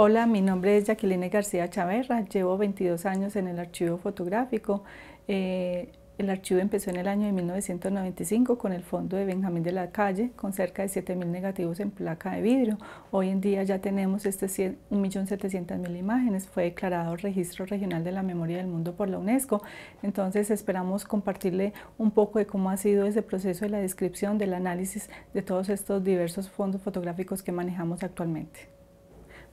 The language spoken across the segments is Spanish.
Hola, mi nombre es Jacqueline García Chaverra, llevo 22 años en el archivo fotográfico. Eh, el archivo empezó en el año de 1995 con el fondo de Benjamín de la Calle, con cerca de 7.000 negativos en placa de vidrio. Hoy en día ya tenemos este 1.700.000 imágenes. Fue declarado Registro Regional de la Memoria del Mundo por la UNESCO. Entonces esperamos compartirle un poco de cómo ha sido ese proceso de la descripción, del análisis de todos estos diversos fondos fotográficos que manejamos actualmente.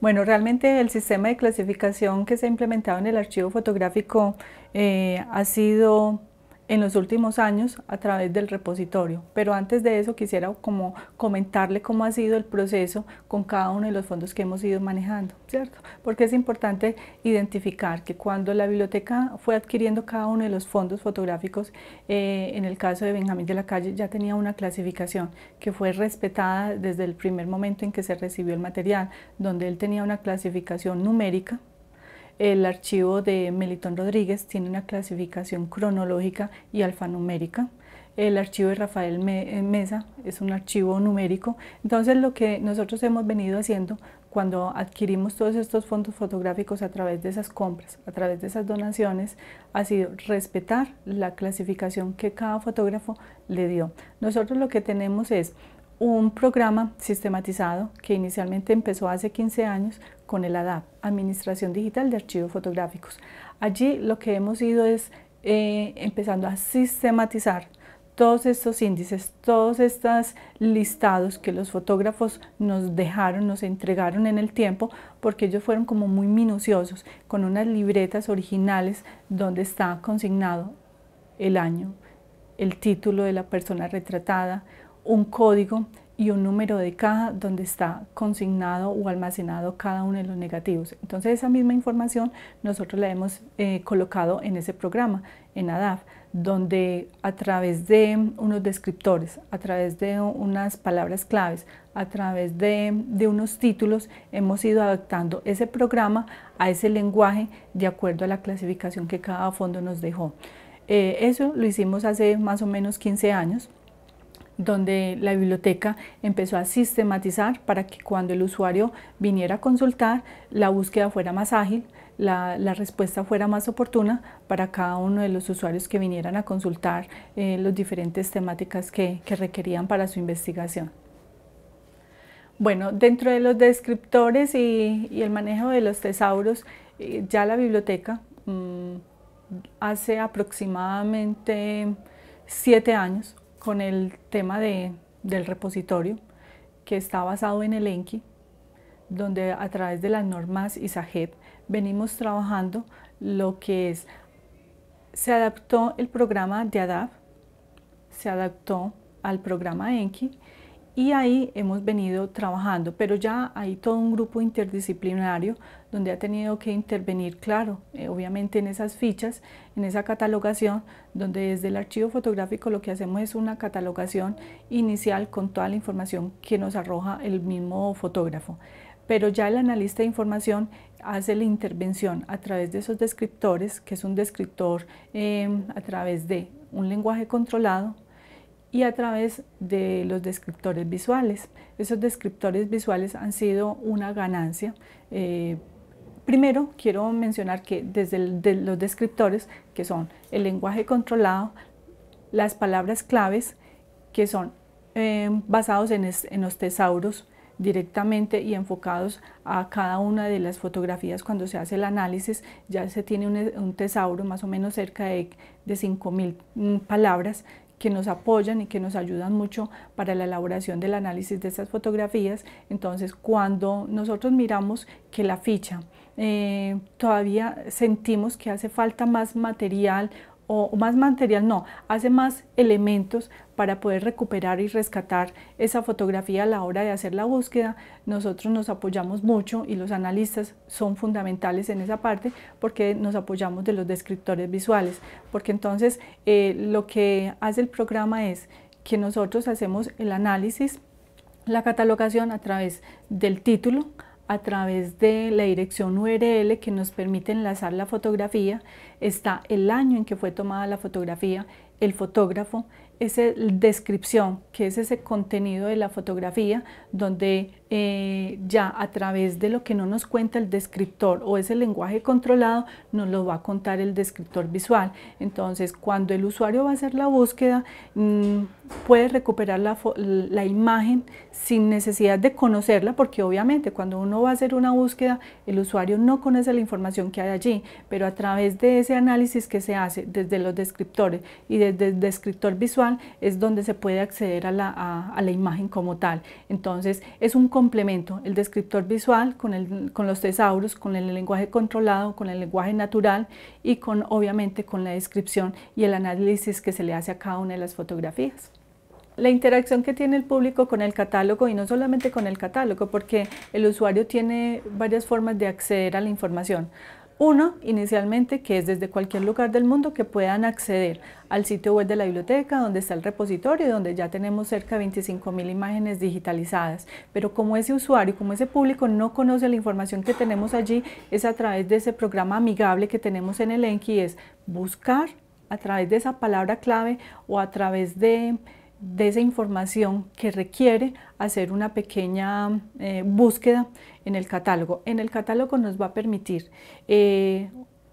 Bueno, realmente el sistema de clasificación que se ha implementado en el archivo fotográfico eh, ha sido en los últimos años a través del repositorio. Pero antes de eso quisiera como comentarle cómo ha sido el proceso con cada uno de los fondos que hemos ido manejando, ¿cierto? Porque es importante identificar que cuando la biblioteca fue adquiriendo cada uno de los fondos fotográficos, eh, en el caso de Benjamín de la Calle ya tenía una clasificación que fue respetada desde el primer momento en que se recibió el material, donde él tenía una clasificación numérica, el archivo de Melitón Rodríguez tiene una clasificación cronológica y alfanumérica. El archivo de Rafael eh, Mesa es un archivo numérico. Entonces lo que nosotros hemos venido haciendo cuando adquirimos todos estos fondos fotográficos a través de esas compras, a través de esas donaciones, ha sido respetar la clasificación que cada fotógrafo le dio. Nosotros lo que tenemos es un programa sistematizado que inicialmente empezó hace 15 años con el ADAP, Administración Digital de Archivos Fotográficos. Allí lo que hemos ido es eh, empezando a sistematizar todos estos índices, todos estos listados que los fotógrafos nos dejaron, nos entregaron en el tiempo, porque ellos fueron como muy minuciosos, con unas libretas originales donde está consignado el año, el título de la persona retratada, un código y un número de caja donde está consignado o almacenado cada uno de los negativos. Entonces esa misma información nosotros la hemos eh, colocado en ese programa, en ADAF, donde a través de unos descriptores, a través de unas palabras claves, a través de, unos títulos, hemos ido adaptando ese programa a ese lenguaje de acuerdo a la clasificación que cada fondo nos dejó. Eh, eso lo hicimos hace más o menos 15 años donde la biblioteca empezó a sistematizar para que cuando el usuario viniera a consultar, la búsqueda fuera más ágil, la, respuesta fuera más oportuna para cada uno de los usuarios que vinieran a consultar eh, las diferentes temáticas que, requerían para su investigación. Bueno, dentro de los descriptores y, el manejo de los tesauros, eh, ya la biblioteca mm, hace aproximadamente siete años con el tema del repositorio que está basado en el ENKI, donde a través de las normas ISAGEP venimos trabajando lo que es, se adaptó el programa de ADAP, se adaptó al programa ENKI y ahí hemos venido trabajando, pero ya hay todo un grupo interdisciplinario donde ha tenido que intervenir, claro, eh, obviamente en esas fichas, en esa catalogación, donde desde el archivo fotográfico lo que hacemos es una catalogación inicial con toda la información que nos arroja el mismo fotógrafo. Pero ya el analista de información hace la intervención a través de esos descriptores, que es un descriptor eh, a través de un lenguaje controlado, y a través de los descriptores visuales. Esos descriptores visuales han sido una ganancia. Eh, primero, quiero mencionar que desde los descriptores, que son el lenguaje controlado, las palabras claves, que son em, basados en, los tesauros, directamente y enfocados a cada una de las fotografías cuando se hace el análisis. Ya se tiene un, tesauro más o menos cerca de, de 5.000 mm, palabras que nos apoyan y que nos ayudan mucho para la elaboración del análisis de estas fotografías. Entonces, cuando nosotros miramos que la ficha eh, todavía sentimos que hace falta más material o más material, no, hace más elementos para poder recuperar y rescatar esa fotografía a la hora de hacer la búsqueda. Nosotros nos apoyamos mucho y los analistas son fundamentales en esa parte porque nos apoyamos de los descriptores visuales, porque entonces eh, lo que hace el programa es que nosotros hacemos el análisis, la catalogación a través del título, a través de la dirección URL que nos permite enlazar la fotografía, está el año en que fue tomada la fotografía, el fotógrafo, esa descripción, que es ese contenido de la fotografía, donde eh, ya a través de lo que no nos cuenta el descriptor o ese lenguaje controlado, nos lo va a contar el descriptor visual. Entonces, cuando el usuario va a hacer la búsqueda, mm, puede recuperar la, la imagen sin necesidad de conocerla, porque obviamente cuando uno va a hacer una búsqueda, el usuario no conoce la información que hay allí, pero a través de ese análisis que se hace desde los descriptores y desde el descriptor visual, es donde se puede acceder a la, imagen como tal. Entonces es un complemento, el descriptor visual con, con los tesauros, con el lenguaje controlado, con el lenguaje natural y con obviamente con la descripción y el análisis que se le hace a cada una de las fotografías la interacción que tiene el público con el catálogo y no solamente con el catálogo, porque el usuario tiene varias formas de acceder a la información. Uno, inicialmente, que es desde cualquier lugar del mundo que puedan acceder al sitio web de la biblioteca, donde está el repositorio, donde ya tenemos cerca de 25.000 imágenes digitalizadas. Pero como ese usuario, como ese público no conoce la información que tenemos allí, es a través de ese programa amigable que tenemos en el Enki, es buscar a través de esa palabra clave o a través de de esa información que requiere hacer una pequeña eh, búsqueda en el catálogo. En el catálogo nos va a permitir eh,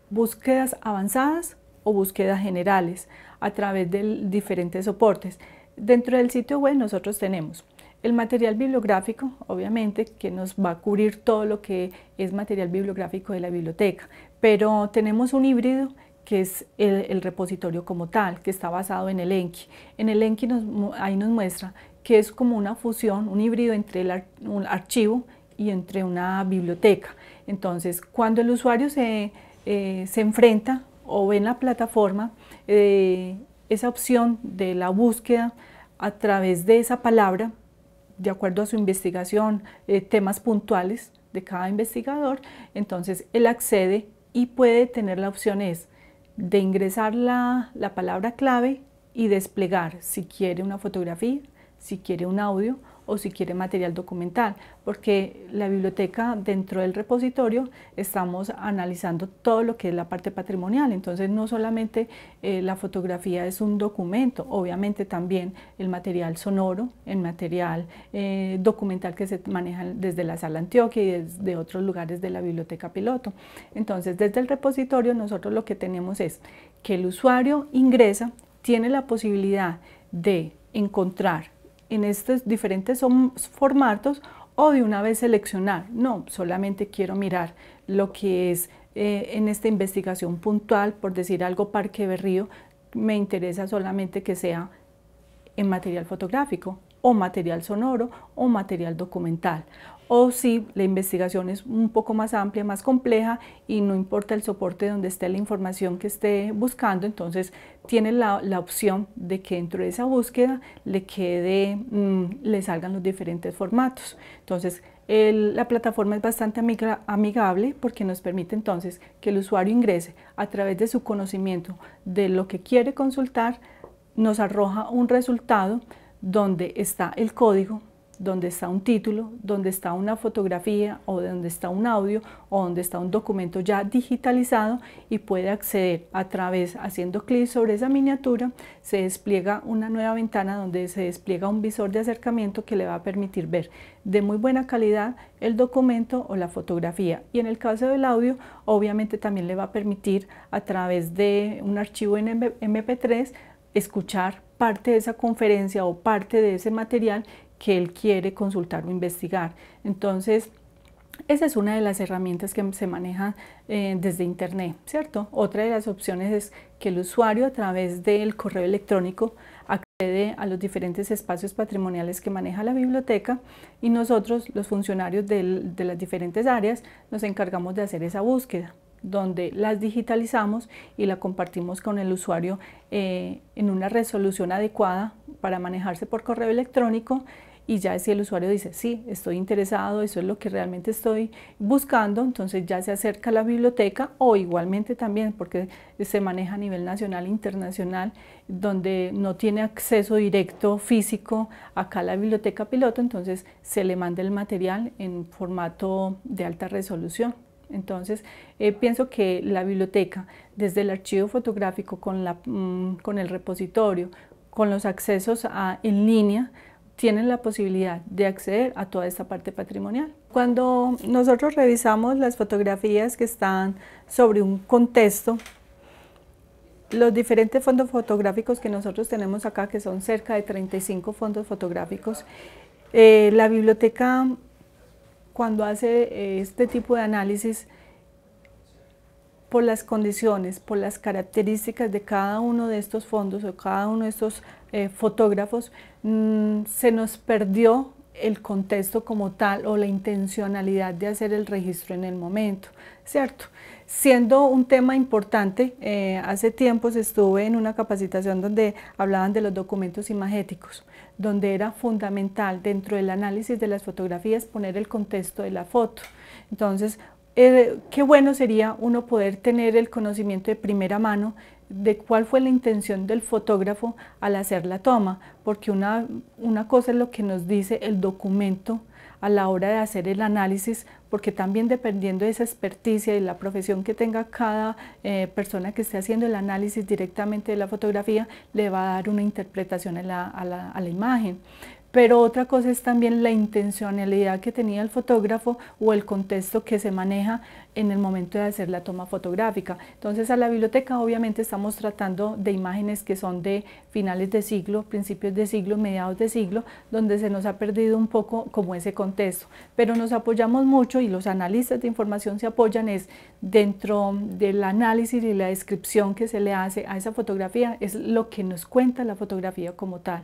búsquedas avanzadas o búsquedas generales a través de diferentes soportes. Dentro del sitio web nosotros tenemos el material bibliográfico, obviamente, que nos va a cubrir todo lo que es material bibliográfico de la biblioteca, pero tenemos un híbrido que es el, repositorio como tal, que está basado en el Enki. En el Enki ahí nos muestra que es como una fusión, un híbrido entre un archivo y entre una biblioteca. Entonces, cuando el usuario se, eh, enfrenta o ve en la plataforma eh, esa opción de la búsqueda a través de esa palabra, de acuerdo a su investigación, eh, temas puntuales de cada investigador, entonces él accede y puede tener la opción es de ingresar la, palabra clave y desplegar si quiere una fotografía, si quiere un audio o si quiere material documental, porque la biblioteca dentro del repositorio estamos analizando todo lo que es la parte patrimonial, entonces no solamente eh, la fotografía es un documento, obviamente también el material sonoro, el material eh, documental que se maneja desde la sala Antioquia y desde otros lugares de la biblioteca piloto. Entonces desde el repositorio nosotros lo que tenemos es que el usuario ingresa, tiene la posibilidad de encontrar en estos diferentes formatos o de una vez seleccionar. No, solamente quiero mirar lo que es eh, en esta investigación puntual, por decir algo, Parque Berrío, me interesa solamente que sea en material fotográfico o material sonoro o material documental o si la investigación es un poco más amplia, más compleja y no importa el soporte donde esté la información que esté buscando, entonces tiene la, opción de que dentro de esa búsqueda le quede, mm, le salgan los diferentes formatos. Entonces, la plataforma es bastante amigable porque nos permite entonces que el usuario ingrese a través de su conocimiento de lo que quiere consultar, nos arroja un resultado donde está el código donde está un título, donde está una fotografía o donde está un audio o donde está un documento ya digitalizado y puede acceder a través, haciendo clic sobre esa miniatura, se despliega una nueva ventana donde se despliega un visor de acercamiento que le va a permitir ver de muy buena calidad el documento o la fotografía. Y en el caso del audio, obviamente también le va a permitir a través de un archivo en MP3 escuchar parte de esa conferencia o parte de ese material que él quiere consultar o investigar. Entonces, esa es una de las herramientas que se maneja eh, desde Internet, ¿cierto? Otra de las opciones es que el usuario a través del correo electrónico accede a los diferentes espacios patrimoniales que maneja la biblioteca y nosotros, los funcionarios de las diferentes áreas, nos encargamos de hacer esa búsqueda donde las digitalizamos y la compartimos con el usuario eh, en una resolución adecuada para manejarse por correo electrónico y ya si el usuario dice, sí, estoy interesado, eso es lo que realmente estoy buscando, entonces ya se acerca a la biblioteca o igualmente también porque se maneja a nivel nacional e internacional, donde no tiene acceso directo físico acá a la biblioteca piloto, entonces se le manda el material en formato de alta resolución. Entonces, eh, pienso que la biblioteca, desde el archivo fotográfico, con, mm, el repositorio, con los accesos en línea, tienen la posibilidad de acceder a toda esta parte patrimonial. Cuando nosotros revisamos las fotografías que están sobre un contexto, los diferentes fondos fotográficos que nosotros tenemos acá, que son cerca de 35 fondos fotográficos, eh, la biblioteca cuando hace eh, este tipo de análisis por las condiciones, por las características de cada uno de estos fondos o cada uno de estos eh, fotógrafos, mm, se nos perdió el contexto como tal o la intencionalidad de hacer el registro en el momento, ¿cierto? Siendo un tema importante, eh, hace tiempo estuve en una capacitación donde hablaban de los documentos imagéticos, donde era fundamental dentro del análisis de las fotografías poner el contexto de la foto. Entonces, eh, qué bueno sería uno poder tener el conocimiento de primera mano de cuál fue la intención del fotógrafo al hacer la toma, porque una, una cosa es lo que nos dice el documento a la hora de hacer el análisis, porque también dependiendo de esa experticia y la profesión que tenga cada eh, persona que esté haciendo el análisis directamente de la fotografía, le va a dar una interpretación a la, a la imagen pero otra cosa es también la intencionalidad que tenía el fotógrafo o el contexto que se maneja en el momento de hacer la toma fotográfica. Entonces a la biblioteca obviamente estamos tratando de imágenes que son de finales de siglo, principios de siglo, mediados de siglo, donde se nos ha perdido un poco como ese contexto. Pero nos apoyamos mucho y los analistas de información se apoyan es dentro del análisis y la descripción que se le hace a esa fotografía, es lo que nos cuenta la fotografía como tal.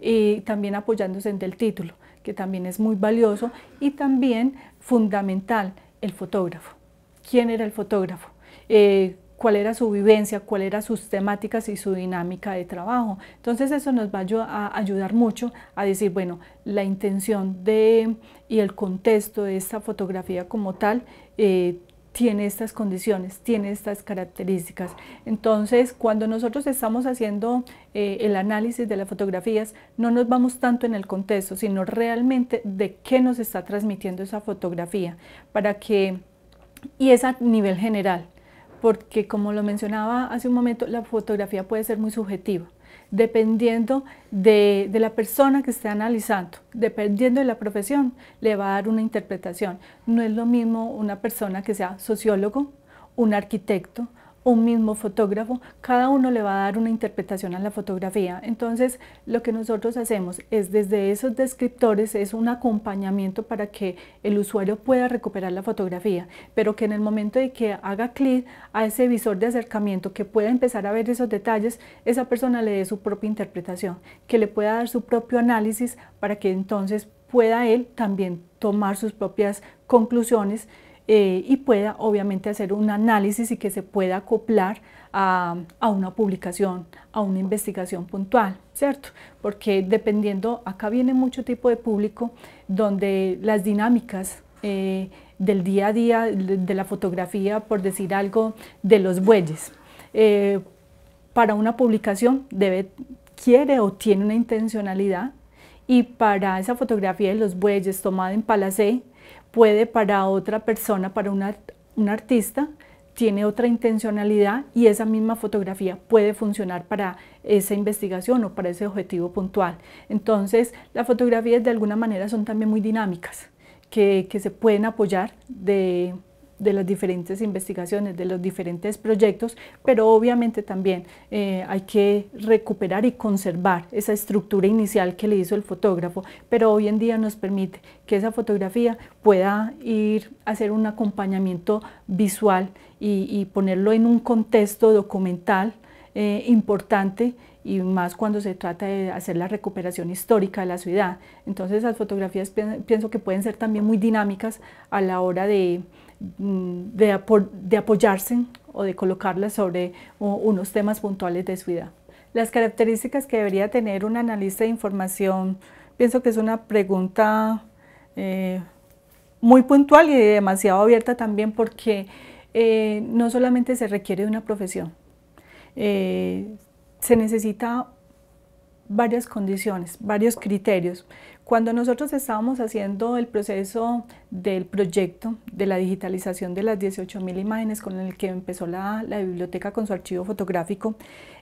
Y también apoyándose en el título, que también es muy valioso y también fundamental el fotógrafo quién era el fotógrafo, eh, cuál era su vivencia, cuál eran sus temáticas y su dinámica de trabajo. Entonces eso nos va a ayudar mucho a decir, bueno, la intención de, y el contexto de esta fotografía como tal eh, tiene estas condiciones, tiene estas características. Entonces, cuando nosotros estamos haciendo eh, el análisis de las fotografías, no nos vamos tanto en el contexto, sino realmente de qué nos está transmitiendo esa fotografía, para que y es a nivel general, porque como lo mencionaba hace un momento, la fotografía puede ser muy subjetiva, dependiendo de, la persona que esté analizando, dependiendo de la profesión, le va a dar una interpretación. No es lo mismo una persona que sea sociólogo, un arquitecto, un mismo fotógrafo, cada uno le va a dar una interpretación a la fotografía. Entonces, lo que nosotros hacemos es desde esos descriptores, es un acompañamiento para que el usuario pueda recuperar la fotografía, pero que en el momento de que haga clic a ese visor de acercamiento, que pueda empezar a ver esos detalles, esa persona le dé su propia interpretación, que le pueda dar su propio análisis para que entonces pueda él también tomar sus propias conclusiones eh, y pueda obviamente hacer un análisis y que se pueda acoplar a, a, una publicación, a una investigación puntual, ¿cierto? Porque dependiendo, acá viene mucho tipo de público donde las dinámicas eh, del día a día, de, la fotografía, por decir algo, de los bueyes, eh, para una publicación debe, quiere o tiene una intencionalidad y para esa fotografía de los bueyes tomada en Palacé, puede para otra persona, para un artista, tiene otra intencionalidad y esa misma fotografía puede funcionar para esa investigación o para ese objetivo puntual. Entonces, las fotografías de alguna manera son también muy dinámicas, que, que se pueden apoyar de, de las diferentes investigaciones, de los diferentes proyectos, pero obviamente también eh, hay que recuperar y conservar esa estructura inicial que le hizo el fotógrafo, pero hoy en día nos permite que esa fotografía pueda ir a hacer un acompañamiento visual y, ponerlo en un contexto documental eh, importante y más cuando se trata de hacer la recuperación histórica de la ciudad. Entonces esas fotografías pienso que pueden ser también muy dinámicas a la hora de Mm, de, apoyarse o de colocarla sobre unos temas puntuales de su vida. Las características que debería tener un analista de información, pienso que es una pregunta eh, muy puntual y demasiado abierta también porque eh, no solamente se requiere de una profesión, eh, se necesita varias condiciones, varios criterios. Cuando nosotros estábamos haciendo el proceso del proyecto de la digitalización de las 18.000 imágenes con el que empezó la, biblioteca con su archivo fotográfico,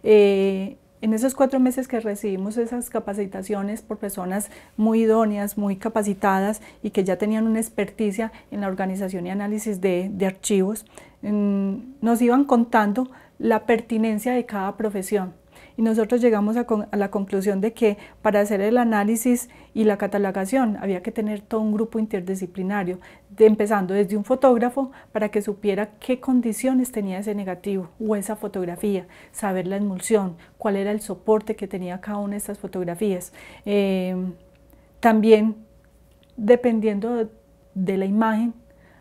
eh, en esos cuatro meses que recibimos esas capacitaciones por personas muy idóneas, muy capacitadas y que ya tenían una experticia en la organización y análisis de archivos, mm, nos iban contando la pertinencia de cada profesión y nosotros llegamos a, la conclusión de que para hacer el análisis y la catalogación había que tener todo un grupo interdisciplinario, empezando desde un fotógrafo para que supiera qué condiciones tenía ese negativo o esa fotografía, saber la emulsión, cuál era el soporte que tenía cada una de estas fotografías. Em, también, dependiendo de, la imagen,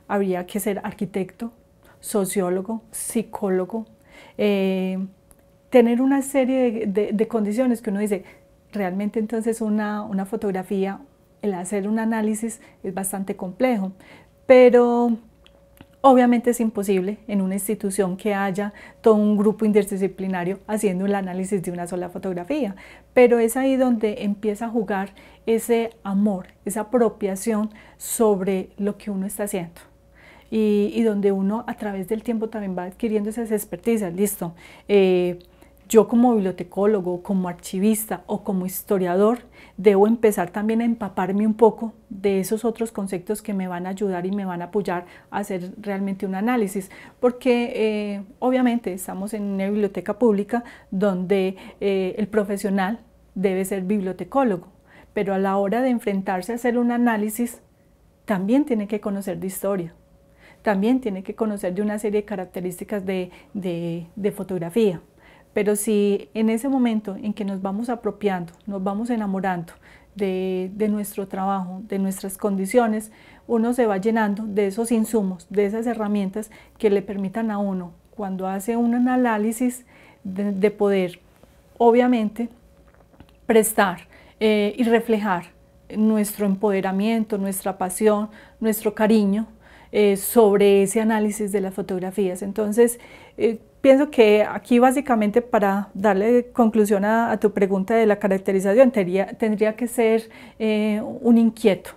habría que ser arquitecto, sociólogo, psicólogo, em, tener una serie de, de, condiciones que uno dice, realmente entonces una, una fotografía, el hacer un análisis es bastante complejo, pero Obviamente es imposible en una institución que haya todo un grupo interdisciplinario haciendo el análisis de una sola fotografía, pero es ahí donde empieza a jugar ese amor, esa apropiación sobre lo que uno está haciendo. Y, y donde uno a través del tiempo también va adquiriendo esas experticias, listo. Eh, yo como bibliotecólogo, como archivista o como historiador, debo empezar también a empaparme un poco de esos otros conceptos que me van a ayudar y me van a apoyar a hacer realmente un análisis, porque eh, obviamente estamos en una biblioteca pública donde eh, el profesional debe ser bibliotecólogo, pero a la hora de enfrentarse a hacer un análisis, también tiene que conocer de historia, también tiene que conocer de una serie de características de fotografía. Pero si en ese momento en que nos vamos apropiando, nos vamos enamorando de, nuestro trabajo, de nuestras condiciones, uno se va llenando de esos insumos, de esas herramientas que le permitan a uno, cuando hace un análisis, de, poder, obviamente, prestar eh, y reflejar nuestro empoderamiento, nuestra pasión, nuestro cariño eh, sobre ese análisis de las fotografías. Entonces, eh, pienso que aquí básicamente para darle conclusión a, tu pregunta de la caracterización, tendría, tendría que ser eh, un inquieto,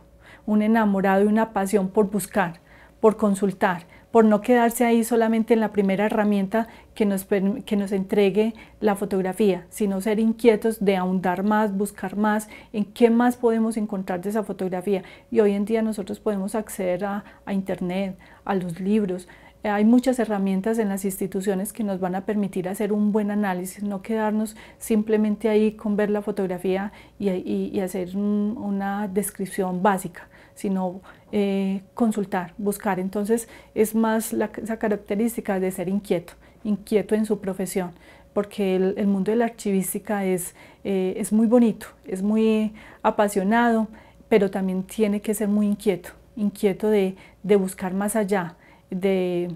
un enamorado y una pasión por buscar, por consultar, por no quedarse ahí solamente en la primera herramienta que nos, que nos entregue la fotografía, sino ser inquietos de ahondar más, buscar más, en qué más podemos encontrar de esa fotografía. Y hoy en día nosotros podemos acceder a, a Internet, a los libros, eh, hay muchas herramientas en las instituciones que nos van a permitir hacer un buen análisis, no quedarnos simplemente ahí con ver la fotografía y, hacer una descripción básica, sino eh, consultar, buscar. Entonces es más la, esa característica de ser inquieto, inquieto en su profesión, porque el, mundo de la archivística es, eh, es muy bonito, es muy apasionado, pero también tiene que ser muy inquieto, inquieto de buscar más allá, de,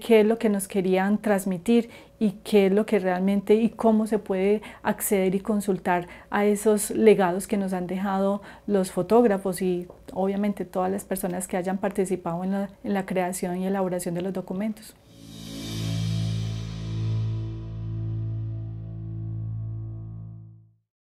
qué es lo que nos querían transmitir y qué es lo que realmente y cómo se puede acceder y consultar a esos legados que nos han dejado los fotógrafos y obviamente todas las personas que hayan participado en la creación y elaboración de los documentos.